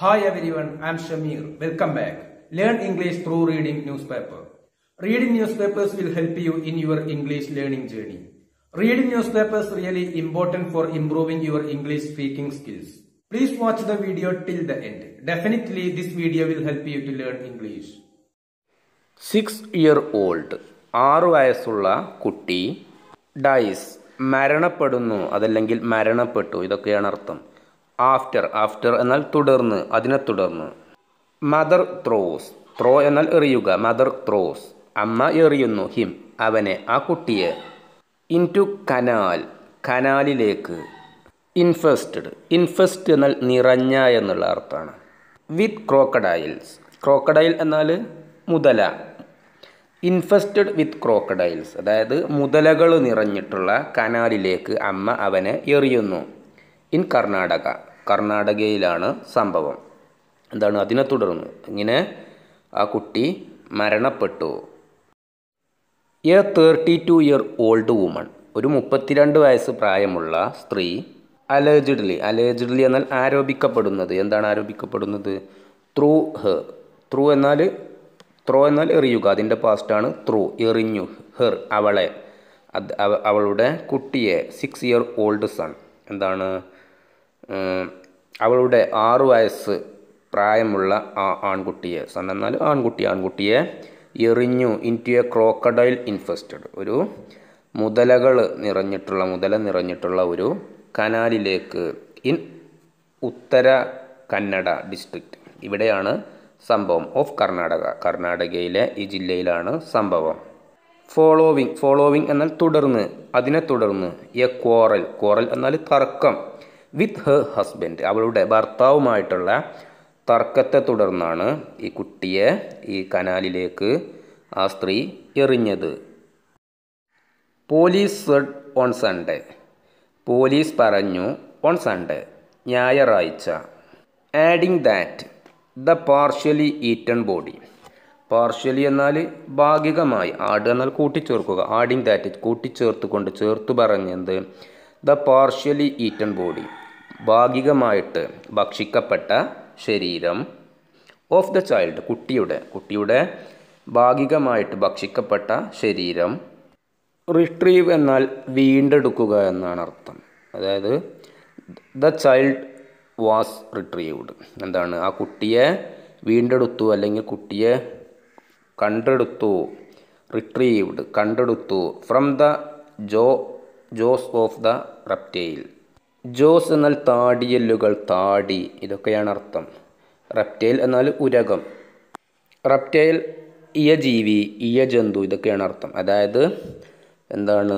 hi every one I'm Shameer welcome back learn English through reading news paper reading news papers will help you in your English learning journey reading news papers really important for improving your English speaking skills please watch the video till the end definitely this video will help you to learn English six year old ആറു വയസ്സുള്ള കുട്ടി dyes മരണപ്പെടുന്നു അതല്ലെങ്കിൽ മരണപ്പെട്ടു ഇതൊക്കെയാണ് അർത്ഥം after after എന്നാൽ തുടർന്ന് അതിനെ തുടർന്ന് മദർ ത്രോസ് ത്രോ എന്നാൽ എറിയുക മദർ ത്രോസ് അമ്മ എറിയുന്നു ഹിം അവനെ ആ കുട്ടിയെ ഇൻറ്റു കനാൽ കനാലിലേക്ക് ഇൻഫെസ്റ്റഡ് ഇൻഫെസ്റ്റ് എന്നാൽ നിറഞ്ഞ എന്നുള്ള അർത്ഥമാണ് വിത്ത് ക്രോക്കഡൈൽസ് ക്രോക്കഡൈൽ എന്നാൽ മുതല ഇൻഫെസ്റ്റഡ് വിത്ത് ക്രോക്കഡൈൽസ് അതായത് മുതലകൾ നിറഞ്ഞിട്ടുള്ള കനാലിലേക്ക് അമ്മ അവനെ എറിയുന്നു ഇൻ കർണാടക കർണാടകയിലാണ് സംഭവം എന്താണ് അതിനെ തുടർന്ന് ഇങ്ങനെ ആ കുട്ടി മരണപ്പെട്ടു a thirty two year old woman ഒരു മുപ്പത്തിരണ്ട് വയസ്സ് പ്രായമുള്ള സ്ത്രീ അലേജിഡ്ലി അലേജിഡ്ലി എന്നാൽ ആരോപിക്കപ്പെടുന്നത് എന്താണ് ആരോപിക്കപ്പെടുന്നത് ത്രൂ ഹെർ ത്രൂ എന്നാൽ ത്രോ എന്നാൽ എറിയുക അതിൻ്റെ പാസ്റ്റാണ് ത്രൂ എറിഞ്ഞു ഹർ അവളെ അവളുടെ കുട്ടിയെ സിക്സ് ഇയർ ഓൾഡ് സൺ എന്താണ് അവളുടെ ആറു വയസ്സ് പ്രായമുള്ള ആ ആൺകുട്ടിയെ സൺ എന്നാൽ ആൺകുട്ടി ആൺകുട്ടിയെ എറിഞ്ഞു ടു എ ക്രോക്കഡൈൽ ഇൻഫെസ്റ്റഡ് ഒരു മുതലകൾ നിറഞ്ഞിട്ടുള്ള മുതല നിറഞ്ഞിട്ടുള്ള ഒരു കനാലിലേക്ക് ഇൻ ഉത്തര കന്നഡ ഡിസ്ട്രിക്റ്റ് ഇവിടെയാണ് സംഭവം ഓഫ് കർണാടക കർണാടകയിലെ ഈ ജില്ലയിലാണ് സംഭവം ഫോളോവിങ് ഫോളോവിങ് എന്നാൽ തുടർന്ന് അതിനെ തുടർന്ന് എ കോറൽ കോറൽ എന്നാൽ തർക്കം വിത്ത് ഹെർ ഹസ്ബൻഡ് അവളുടെ ഭർത്താവുമായിട്ടുള്ള തർക്കത്തെ തുടർന്നാണ് ഈ കുട്ടിയെ ഈ കനാലിലേക്ക് ആ സ്ത്രീ എറിഞ്ഞത് police said on Sunday police പറഞ്ഞു ഓൺ സൺഡേ ഞായറാഴ്ച adding that the partially eaten body partially എന്നാൽ ഭാഗികമായി ആട് എന്നാൽ കൂട്ടിച്ചേർക്കുക ആഡിങ് ദാറ്റ് കൂട്ടിച്ചേർത്തുകൊണ്ട് ചേർത്ത് പറഞ്ഞത് ദ പാർഷ്യലി ഈറ്റൺ ബോഡി ഭാഗികമായിട്ട് ഭക്ഷിക്കപ്പെട്ട ശരീരം ഓഫ് ദ ചൈൽഡ് കുട്ടിയുടെ കുട്ടിയുടെ ഭാഗികമായിട്ട് ഭക്ഷിക്കപ്പെട്ട ശരീരം റിട്രീവ് എന്നാൽ വീണ്ടെടുക്കുക എന്നാണ് അർത്ഥം അതായത് ദ ചൈൽഡ് വാസ് റിട്രീവ്ഡ് എന്താണ് ആ കുട്ടിയെ വീണ്ടെടുത്തു അല്ലെങ്കിൽ കുട്ടിയെ കണ്ടെടുത്തു റിട്രീവ്ഡ് കണ്ടെടുത്തു from the jaw jaws of the reptile jaws എന്നാൽ താടിയല്ലുകൾ താടി ഇതൊക്കെയാണ് അർത്ഥം റെപ്റ്റൈൽ എന്നാൽ ഉരകം റെപ്റ്റൈൽ ഇയജീവി ഇയജന്തു ഇതൊക്കെയാണ് അർത്ഥം അതായത് എന്താണ്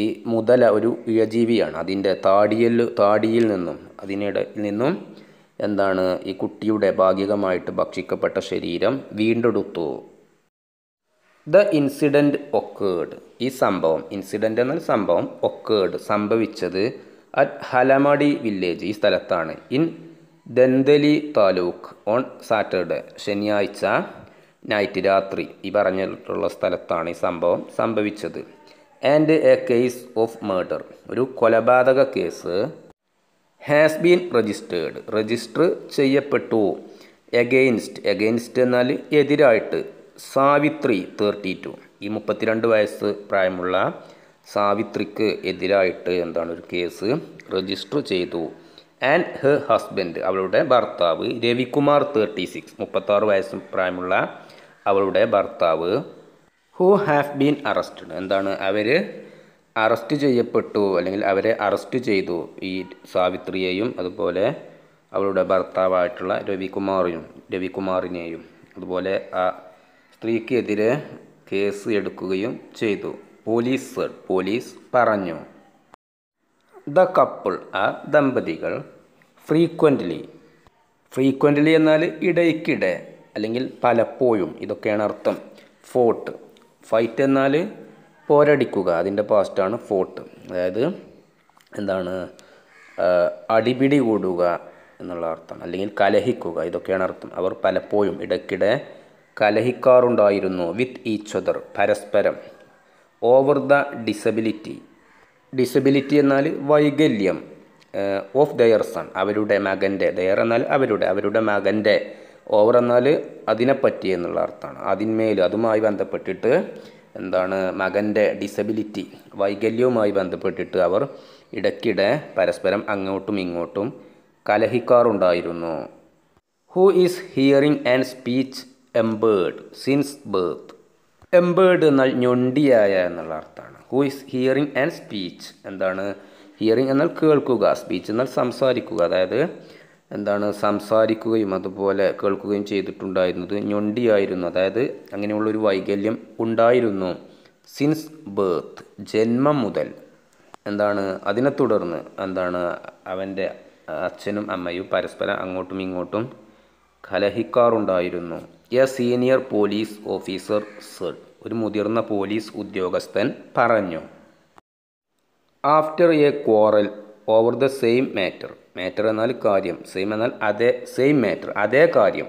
ഈ മുതല ഒരു ഇയജീവിയാണ് അതിൻ്റെ താടിയൽ താടിയിൽ നിന്നും അതിനിട നിന്നും എന്താണ് ഈ കുട്ടിയുടെ ഭാഗികമായിട്ട് ഭക്ഷിക്കപ്പെട്ട ശരീരം വീണ്ടെടുത്തു ദ ഇൻസിഡൻറ്റ് ഒക്കേഡ് ഈ സംഭവം ഇൻസിഡൻ്റ് എന്നാൽ സംഭവം ഒക്കേഡ് സംഭവിച്ചത് അറ്റ് ഹലമടി വില്ലേജ് ഈ സ്ഥലത്താണ് in Dandeli taluk on Saturday ശനിയാഴ്ച നൈറ്റ് രാത്രി ഈ പറഞ്ഞിട്ടുള്ള സ്ഥലത്താണ് ഈ സംഭവം സംഭവിച്ചത് and a case of murder ഒരു കൊലപാതക കേസ് ഹാസ് ബീൻ രജിസ്റ്റേർഡ് രജിസ്റ്റർ ചെയ്യപ്പെട്ടു എഗെയിൻസ്റ്റ് എഗെയിൻസ്റ്റ് എന്നാൽ എതിരായിട്ട് സാവിത്രി തേർട്ടി ടു ഈ മുപ്പത്തിരണ്ട് വയസ്സ് പ്രായമുള്ള സാവിത്രിക്ക് എതിരായിട്ട് എന്താണ് ഒരു കേസ് രജിസ്റ്റർ ചെയ്തു ആൻഡ് ഹെ ഹസ്ബൻഡ് അവളുടെ ഭർത്താവ് രവികുമാർ തേർട്ടി സിക്സ് മുപ്പത്താറ് വയസ്സ് പ്രായമുള്ള അവളുടെ ഭർത്താവ് ഹു ഹാവ് ബീൻ അറസ്റ്റഡ് എന്താണ് അവർ അറസ്റ്റ് ചെയ്യപ്പെട്ടു അല്ലെങ്കിൽ അവരെ അറസ്റ്റ് ചെയ്തു ഈ സാവിത്രിയെയും അതുപോലെ അവളുടെ ഭർത്താവായിട്ടുള്ള രവികുമാറിനും രവികുമാറിനെയും അതുപോലെ ആ സ്ത്രീക്കെതിരെ കേസ് എടുക്കുകയും ചെയ്തു പോലീസ് പോലീസ് പറഞ്ഞു ദ കപ്പിൾ ആ ദമ്പതികൾ ഫ്രീക്വൻ്റ്ലി ഫ്രീക്വൻ്റ്ലി എന്നാൽ ഇടയ്ക്കിടെ അല്ലെങ്കിൽ പലപ്പോഴും ഇതൊക്കെയാണ് അർത്ഥം ഫോട്ട് ഫൈറ്റ് എന്നാൽ പോരടിക്കുക അതിൻ്റെ പാസ്റ്റാണ് ഫോട്ട് അതായത് എന്താണ് അടിപിടി കൂടുക എന്നുള്ള അർത്ഥം അല്ലെങ്കിൽ കലഹിക്കുക ഇതൊക്കെയാണ് അർത്ഥം അവർ പലപ്പോഴും ഇടയ്ക്കിടെ കലഹിക്കാറുണ്ടായിരുന്നു വിത്ത് ഈച്ച് അതർ പരസ്പരം ഓവർ ദ ഡിസബിലിറ്റി ഡിസബിലിറ്റി എന്നാൽ വൈകല്യം ഓഫ് ദയർ സൺ അവരുടെ മകൻ്റെ ദയർ എന്നാൽ അവരുടെ അവരുടെ മകൻ്റെ ഓവർ എന്നാൽ അതിനെപ്പറ്റി എന്നുള്ള അർത്ഥമാണ് അതിന്മേൽ അതുമായി ബന്ധപ്പെട്ടിട്ട് എന്താണ് മകൻ്റെ ഡിസബിലിറ്റി വൈകല്യവുമായി ബന്ധപ്പെട്ടിട്ട് അവർ ഇടയ്ക്കിടെ പരസ്പരം അങ്ങോട്ടും ഇങ്ങോട്ടും കലഹിക്കാറുണ്ടായിരുന്നു who is hearing and speech impaired since birth impaired എന്നാൽ ഞൊണ്ടിയായ എന്നുള്ള അർത്ഥമാണ് who is hearing and speech എന്താണ് ഹിയറിംഗ് എന്നാൽ കേൾക്കുക സ്പീച്ച് എന്നാൽ സംസാരിക്കുക അതായത് എന്താണ് സംസാരിക്കുകയും അതുപോലെ കേൾക്കുകയും ചെയ്തിട്ടുണ്ടായിരുന്നത് ഞൊണ്ടിയായിരുന്നു അതായത് അങ്ങനെയുള്ളൊരു വൈകല്യം ഉണ്ടായിരുന്നു സിൻസ് ബേർത്ത് ജന്മം മുതൽ എന്താണ് അതിനെ തുടർന്ന് എന്താണ് അവൻ്റെ അച്ഛനും അമ്മയും പരസ്പരം അങ്ങോട്ടും ഇങ്ങോട്ടും കലഹിക്കാറുണ്ടായിരുന്നു a senior police officer said ഒരു മുതിർന്ന പോലീസ് ഉദ്യോഗസ്ഥൻ പറഞ്ഞു after a quarrel over the same matter matter എന്നാൽ കാര്യം സെയിം എന്നാൽ അതേ സെയിം മാറ്റർ അതേ കാര്യം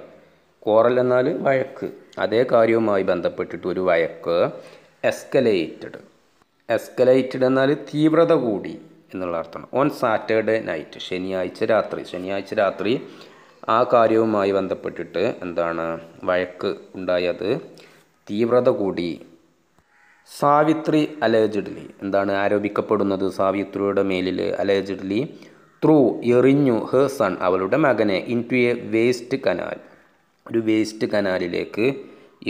ക്വാറൽ എന്നാൽ വഴക്ക് അതേ കാര്യവുമായി ബന്ധപ്പെട്ടിട്ട് ഒരു വഴക്ക് എസ്കലേറ്റഡ് എസ്കലേറ്റഡ് എന്നാൽ തീവ്രത കൂടി എന്നുള്ള അർത്ഥമാണ് ഓൺ സാറ്റർഡേ നൈറ്റ് ശനിയാഴ്ച രാത്രി ശനിയാഴ്ച രാത്രി ആ കാര്യവുമായി ബന്ധപ്പെട്ടിട്ട് എന്താണ് വഴക്ക് ഉണ്ടായത് തീവ്രത കൂടി സാവിത്രി അലേജഡ്ലി എന്താണ് ആരോപിക്കപ്പെടുന്നത് സാവിത്രിയുടെ മേലിൽ അലേജഡ്ലി ത്രൂ എറിഞ്ഞു ഹെ സൺ അവളുടെ മകനെ into a waste canal ഒരു വേസ്റ്റ് കനാലിലേക്ക്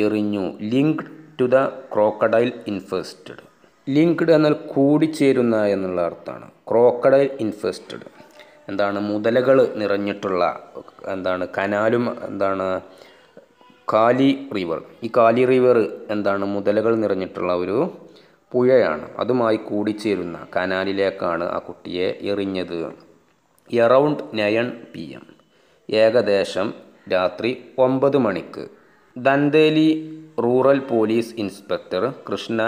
എറിഞ്ഞു linked to the crocodile infested linked എന്നാൽ കൂടിച്ചേരുന്ന എന്നുള്ള അർത്ഥമാണ് ക്രോക്കഡൈൽ ഇൻഫെസ്റ്റഡ് എന്താണ് മുതലകൾ നിറഞ്ഞിട്ടുള്ള എന്താണ് കനാലും എന്താണ് കാലി റിവർ ഈ കാലി റിവർ എന്താണ് മുതലകൾ നിറഞ്ഞിട്ടുള്ള ഒരു പുഴയാണ് അതുമായി കൂടിച്ചേരുന്ന കനാലിലേക്കാണ് ആ കുട്ടിയെ എറിഞ്ഞത് എറൗണ്ട് നയൺ പി എം ഏകദേശം രാത്രി ഒമ്പത് മണിക്ക് Dandeli rural police inspector Krishna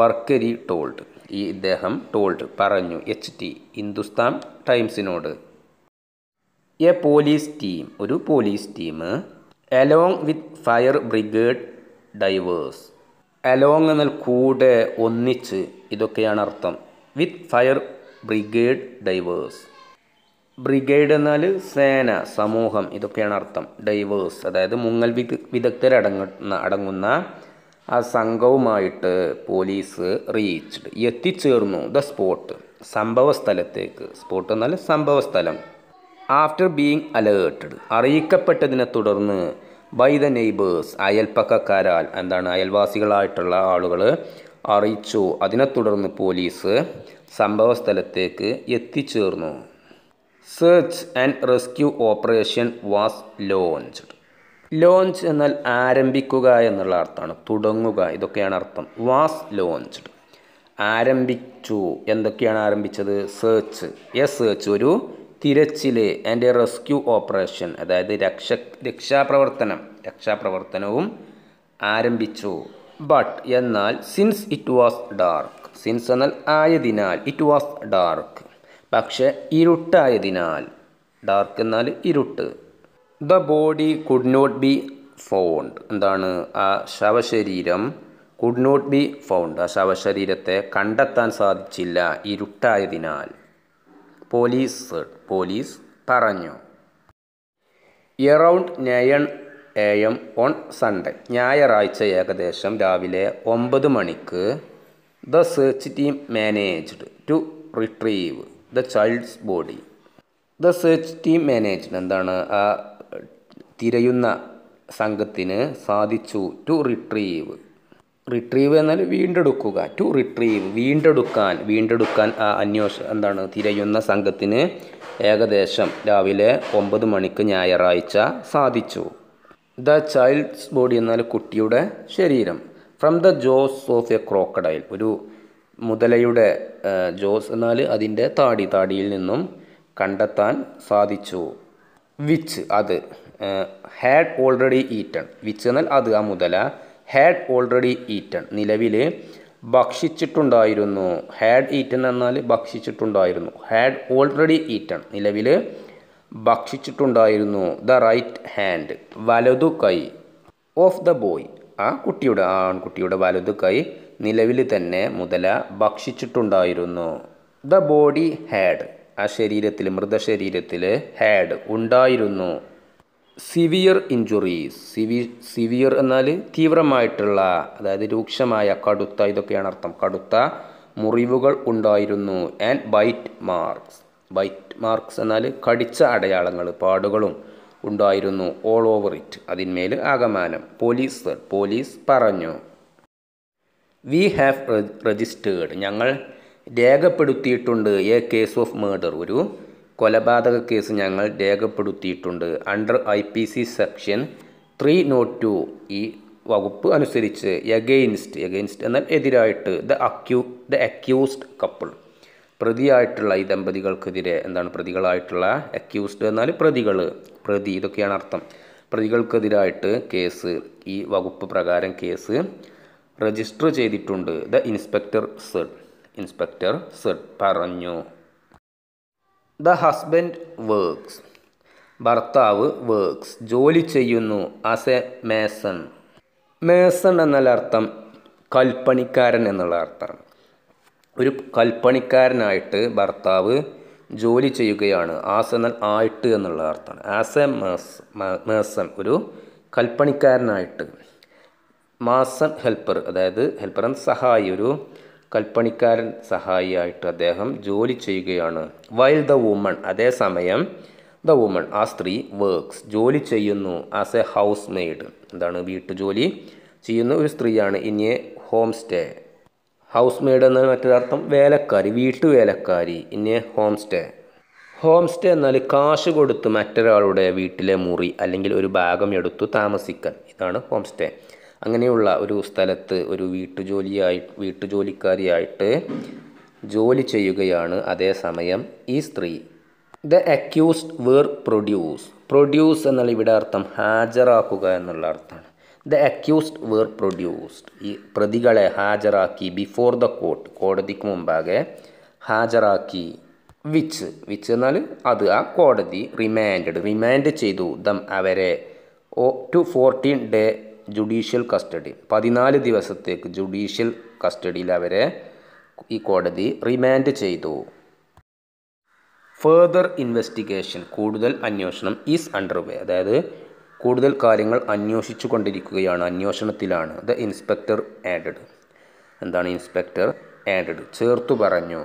Barkari told ഈ ഇദ്ദേഹം ടോൾഡ് പറഞ്ഞു എച്ച് ടി ഹിന്ദുസ്ഥാൻ ടൈംസിനോട് എ പോലീസ് ടീം ഒരു police team along with fire brigade divers along എന്നാൽ കൂടെ ഒന്നിച്ച് ഇതൊക്കെയാണ് അർത്ഥം with fire brigade divers brigade എന്നാൽ സേന സമൂഹം ഇതൊക്കെയാണ് അർത്ഥം ഡൈവേഴ്സ് അതായത് മുങ്ങൽ വിദഗ്ധരടങ്ങുന്ന അടങ്ങുന്ന ആ സംഘവുമായിട്ട് പോലീസ് റീച്ച്ഡ് എത്തിച്ചേർന്നു ദ സ്പോട്ട് സംഭവ സ്ഥലത്തേക്ക് സ്പോട്ട് എന്നാൽ സംഭവ സ്ഥലം ആഫ്റ്റർ ബീങ് അലേർട്ടഡ് അറിയിക്കപ്പെട്ടതിനെ തുടർന്ന് ബൈ ദ നെയ്ബേഴ്സ് അയൽപ്പക്കക്കാരാൽ എന്താണ് അയൽവാസികളായിട്ടുള്ള ആളുകൾ അറിയിച്ചു അതിനെ തുടർന്ന് പോലീസ് സംഭവ സ്ഥലത്തേക്ക് എത്തിച്ചേർന്നു search and rescue operation was launched launch എന്നാൽ ആരംഭിക്കുക എന്നുള്ള അർത്ഥമാണ് തുടങ്ങുക ഇതൊക്കെയാണ് അർത്ഥം വാസ് ലോഞ്ച്ഡ് ആരംഭിച്ചു എന്തൊക്കെയാണ് ആരംഭിച്ചത് സെർച്ച് എ സെർച്ച് ഒരു തിരച്ചിൽ ആൻഡ് എ റെസ്ക്യൂ ഓപ്പറേഷൻ അതായത് രക്ഷ രക്ഷാപ്രവർത്തനം രക്ഷാപ്രവർത്തനവും ആരംഭിച്ചു ബട്ട് എന്നാൽ since it was dark since എന്നാൽ ആയതിനാൽ ഇറ്റ് വാസ് ഡാർക്ക് പക്ഷേ ഇരുട്ടായതിനാൽ ഡാർക്ക് എന്നാൽ ഇരുട്ട് the body could not be found എന്താണ് ആ ശവശരീരം കുഡ് നോട്ട് ബി ഫൗണ്ട് ആ ശവശരീരത്തെ കണ്ടെത്താൻ സാധിച്ചില്ല ഇരുട്ടായതിനാൽ പോലീസ് പോലീസ് പറഞ്ഞു around nine A M on Sunday ഞായറാഴ്ച ഏകദേശം രാവിലെ ഒമ്പത് മണിക്ക് the search team managed to retrieve the child's body the search team managed എന്താണ് ആ തിരയുന്ന സംഘത്തിന് സാധിച്ചു ടു റിട്രീവ് റിട്രീവ് എന്നാൽ വീണ്ടെടുക്കുക ടു റിട്രീവ് വീണ്ടെടുക്കാൻ വീണ്ടെടുക്കാൻ ആ അന്വേഷ എന്താണ് തിരയുന്ന സംഘത്തിന് ഏകദേശം രാവിലെ ഒമ്പത് മണിക്ക് ഞായറാഴ്ച സാധിച്ചു ദ ചൈൽഡ്സ് ബോഡി എന്നാൽ കുട്ടിയുടെ ശരീരം from the jaws of a crocodile ഒരു മുതലയുടെ ജോസ് എന്നാൽ അതിൻ്റെ താടി താടിയിൽ നിന്നും കണ്ടെത്താൻ സാധിച്ചു വിച്ച് അത് ഹാഡ് ഓൾറെഡി ഈറ്റൺ വിച്ച് എന്നാൽ അത് ആ മുതല ഹാഡ് ഓൾറെഡി ഈറ്റൺ നിലവിൽ ഭക്ഷിച്ചിട്ടുണ്ടായിരുന്നു ഹാഡ് ഈറ്റൺ എന്നാൽ ഭക്ഷിച്ചിട്ടുണ്ടായിരുന്നു ഹാഡ് ഓൾറെഡി ഈറ്റൺ നിലവിൽ ഭക്ഷിച്ചിട്ടുണ്ടായിരുന്നു ദ റൈറ്റ് ഹാൻഡ് വലതു കൈ ഓഫ് ദ ബോയ് ആ കുട്ടിയുടെ ആ ആൺകുട്ടിയുടെ വലതു കൈ നിലവിൽ തന്നെ മുതല ഭക്ഷിച്ചിട്ടുണ്ടായിരുന്നു ദ ബോഡി ഹാഡ് ആ ശരീരത്തിൽ മൃതശരീരത്തിൽ ഹാഡ് ഉണ്ടായിരുന്നു സിവിയർ ഇഞ്ചുറീസ് സിവി സിവിയർ എന്നാൽ തീവ്രമായിട്ടുള്ള അതായത് രൂക്ഷമായ കടുത്ത ഇതൊക്കെയാണ് അർത്ഥം കടുത്ത മുറിവുകൾ ഉണ്ടായിരുന്നു and bite marks bite marks എന്നാൽ കടിച്ച അടയാളങ്ങൾ പാടുകളും ഉണ്ടായിരുന്നു ഓൾ ഓവർ ഇറ്റ് അതിന്മേൽ ആകമാനം പോലീസ് പോലീസ് പറഞ്ഞു വി ഹാവ് രജിസ്റ്റേർഡ് ഞങ്ങൾ രേഖപ്പെടുത്തിയിട്ടുണ്ട് എ കേസ് ഓഫ് മേഡർ ഒരു കൊലപാതക കേസ് ഞങ്ങൾ രേഖപ്പെടുത്തിയിട്ടുണ്ട് under I P C section three naught two ഈ വകുപ്പ് അനുസരിച്ച് എഗെയിൻസ്റ്റ് എഗെയിൻസ്റ്റ് എന്നാൽ എതിരായിട്ട് ദ അക്യൂ ദ അക്യൂസ്ഡ് കപ്പിൾ പ്രതിയായിട്ടുള്ള ഈ ദമ്പതികൾക്കെതിരെ എന്താണ് പ്രതികളായിട്ടുള്ള അക്യൂസ്ഡ് എന്നാൽ പ്രതികൾ പ്രതി ഇതൊക്കെയാണ് അർത്ഥം പ്രതികൾക്കെതിരായിട്ട് കേസ് ഈ വകുപ്പ് പ്രകാരം കേസ് രജിസ്റ്റർ ചെയ്തിട്ടുണ്ട് the inspector said inspector said പറഞ്ഞു ദ ഹസ്ബൻഡ് വർക്ക്സ് ഭർത്താവ് വർക്ക്സ് ജോലി ചെയ്യുന്നു ആസ് എ മേസൺ മേസൺ എന്നതിലർത്ഥം കൽപ്പണിക്കാരൻ എന്നുള്ള അർത്ഥമാണ് ഒരു കൽപ്പണിക്കാരനായിട്ട് ഭർത്താവ് ജോലി ചെയ്യുകയാണ് ആസ് എന്നാൽ ആയിട്ട് എന്നുള്ള അർത്ഥമാണ് ആസ് എ മേസ് മേസൺ ഒരു കൽപ്പണിക്കാരനായിട്ട് മാസൺ ഹെൽപ്പർ അതായത് ഹെൽപ്പർ സഹായി ഒരു കൽപ്പണിക്കാരൻ സഹായിയായിട്ട് അദ്ദേഹം ജോലി ചെയ്യുകയാണ് വൈൽ ദ വുമൺ അതേസമയം ദ വുമൺ ആ സ്ത്രീ വർക്ക്സ് ജോലി ചെയ്യുന്നു ആസ് എ ഹൗസ് മെയ്ഡ് എന്താണ് വീട്ടുജോലി ചെയ്യുന്ന ഒരു സ്ത്രീയാണ് ഇനി ഹോം സ്റ്റേ ഹൗസ് മെയ്ഡ് എന്ന മറ്റൊരർത്ഥം വേലക്കാരി വീട്ടുവേലക്കാരി ഇനി ഹോം സ്റ്റേ ഹോം സ്റ്റേ എന്നാൽ കാശ് കൊടുത്ത് മറ്റൊരാളുടെ വീട്ടിലെ മുറി അല്ലെങ്കിൽ ഒരു ഭാഗം എടുത്തു താമസിക്കൽ ഇതാണ് ഹോം സ്റ്റേ അങ്ങനെയുള്ള ഒരു സ്ഥലത്ത് ഒരു വീട്ടുജോലിയായി വീട്ടുജോലിക്കാരിയായിട്ട് ജോലി ചെയ്യുകയാണ് അതേസമയം ഈ സ്ത്രീ the accused were produce produce എന്നുള്ള ഇവിടെ അർത്ഥം ഹാജരാക്കുക എന്നുള്ള അർത്ഥമാണ് ദ അക്യൂസ്ഡ് വേർ പ്രൊഡ്യൂസ്ഡ് ഈ പ്രതികളെ ഹാജരാക്കി ബിഫോർ ദ കോർട്ട് കോടതിക്ക് മുമ്പാകെ ഹാജരാക്കി വിച്ച് വിച്ച് എന്നാൽ അത് ആ കോടതി റിമാൻഡ് റിമാൻഡ് ചെയ്തു ദം അവരെ ഓ to fourteen day judicial custody പതിനാല് ദിവസത്തേക്ക് ജുഡീഷ്യൽ കസ്റ്റഡിയിൽ അവരെ ഈ കോടതി റിമാൻഡ് ചെയ്തു ഫേർദർ ഇൻവെസ്റ്റിഗേഷൻ കൂടുതൽ അന്വേഷണം ഈസ് അണ്ടർവേ അതായത് കൂടുതൽ കാര്യങ്ങൾ അന്വേഷിച്ചു കൊണ്ടിരിക്കുകയാണ് അന്വേഷണത്തിലാണ് ദ ഇൻസ്പെക്ടർ ആഡഡ് എന്താണ് ഇൻസ്പെക്ടർ ആഡഡ് ചേർത്തു പറഞ്ഞു